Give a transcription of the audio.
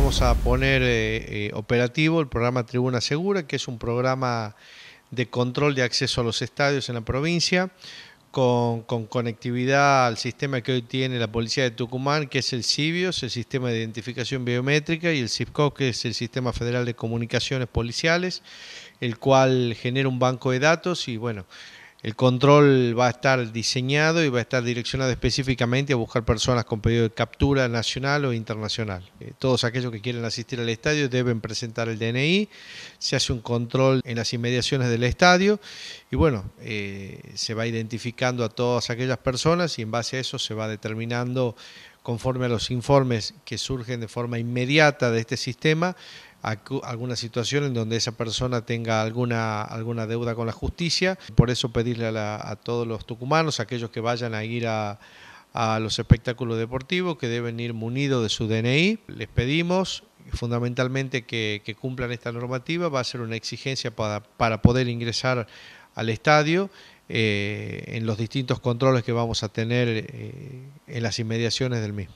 vamos a poner eh, eh, operativo el programa Tribuna Segura, que es un programa de control de acceso a los estadios en la provincia, con, conectividad al sistema que hoy tiene la Policía de Tucumán, que es el CIBIOS, el Sistema de Identificación Biométrica, y el CIPCO, que es el Sistema Federal de Comunicaciones Policiales, el cual genera un banco de datos y bueno, el control va a estar diseñado y va a estar direccionado específicamente a buscar personas con pedido de captura nacional o internacional. Eh, todos aquellos que quieren asistir al estadio deben presentar el DNI, se hace un control en las inmediaciones del estadio y bueno, eh, se va identificando a todas aquellas personas y en base a eso se va determinando conforme a los informes que surgen de forma inmediata de este sistema, alguna situación en donde esa persona tenga alguna, alguna deuda con la justicia. Por eso pedirle a, todos los tucumanos, aquellos que vayan a ir a, los espectáculos deportivos, que deben ir munidos de su DNI, les pedimos fundamentalmente que, cumplan esta normativa, va a ser una exigencia para, poder ingresar al estadio. Eh, en los distintos controles que vamos a tener eh, en las inmediaciones del mismo.